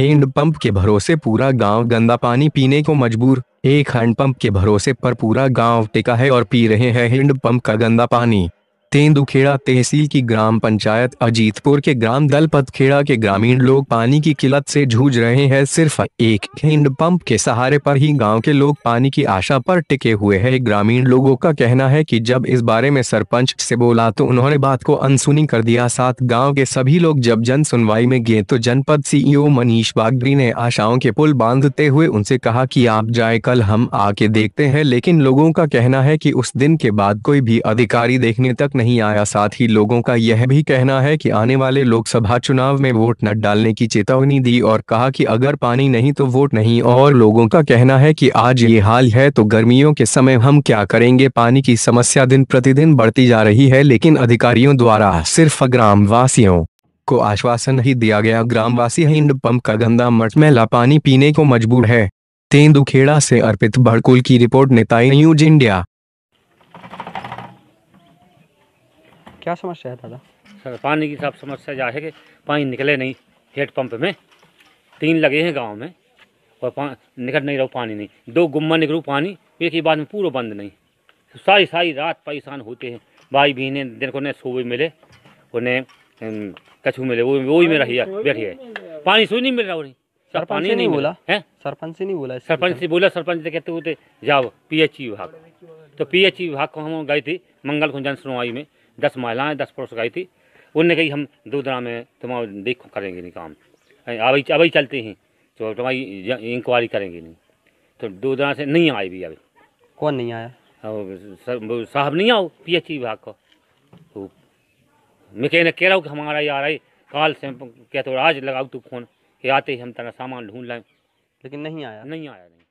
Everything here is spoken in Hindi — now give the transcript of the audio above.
हैंडपंप के भरोसे पूरा गांव गंदा पानी पीने को मजबूर एक हैंडपंप के भरोसे पर पूरा गांव टिका है और पी रहे हैं हैंडपंप का गंदा पानी तेंदुखेड़ा तहसील की ग्राम पंचायत अजीतपुर के ग्राम दलपतखेड़ा के ग्रामीण लोग पानी की किल्लत से जूझ रहे हैं सिर्फ एक हैंड पंप के सहारे पर ही गांव के लोग पानी की आशा पर टिके हुए हैं ग्रामीण लोगों का कहना है कि जब इस बारे में सरपंच से बोला तो उन्होंने बात को अनसुनी कर दिया साथ गाँव के सभी लोग जब जन सुनवाई में गए तो जनपद सीईओ मनीष बागरी ने आशाओं के पुल बांधते हुए उनसे कहा की आप जाए कल हम आके देखते हैं लेकिन लोगों का कहना है की उस दिन के बाद कोई भी अधिकारी देखने तक नहीं आया साथ ही लोगों का यह भी कहना है कि आने वाले लोकसभा चुनाव में वोट न डालने की चेतावनी दी और कहा कि अगर पानी नहीं तो वोट नहीं और लोगों का कहना है कि आज ये हाल है तो गर्मियों के समय हम क्या करेंगे पानी की समस्या दिन प्रतिदिन बढ़ती जा रही है लेकिन अधिकारियों द्वारा सिर्फ ग्राम वासियों को आश्वासन ही दिया गया ग्रामवासी हिंड पंप का गंदा मटमैला पानी पीने को मजबूर है तेंदुखेड़ा से अर्पित भड़कुल की रिपोर्ट नेताई न्यूज इंडिया क्या समस्या है दादा सर पानी की साफ समस्या जा है कि पानी निकले नहीं हेड पंप में तीन लगे हैं गांव में और निकल नहीं रहो पानी नहीं दो गुम्मा निकलू पानी एक ही बाद में पूरा बंद नहीं सारी सारी रात परेशान होते हैं भाई बहने दिन को सुबह मिले उन्हें कछु मिले वो वो ही मेरा बैठी बैठिए पानी सुई नहीं मिल रहा उन्हें सरपंच नहीं बोला है सरपंच से नहीं बोला सरपंच से बोला सरपंच से कहते होते जाओ ई विभाग तो ई विभाग को हम गए थे मंगल कुंजन सुनवाई में दस महिलाएं दस पुरुष गई थी उनने कही हम दूधरा में तुम्हारा देखो करेंगे नहीं काम अभी अभी चलते हैं तो तुम्हारी इंक्वायरी करेंगे नहीं तो दूधरा से नहीं आए भी अभी कौन नहीं आया साहब नहीं आओ पी एच विभाग को तो मैं कहना कह रहा हूँ कि हमारा यार आई कॉल से कहते आज लगाओ तू फोन कि आते ही हम तेरा सामान ढूंढ लाए लेकिन नहीं आया नहीं आया नहीं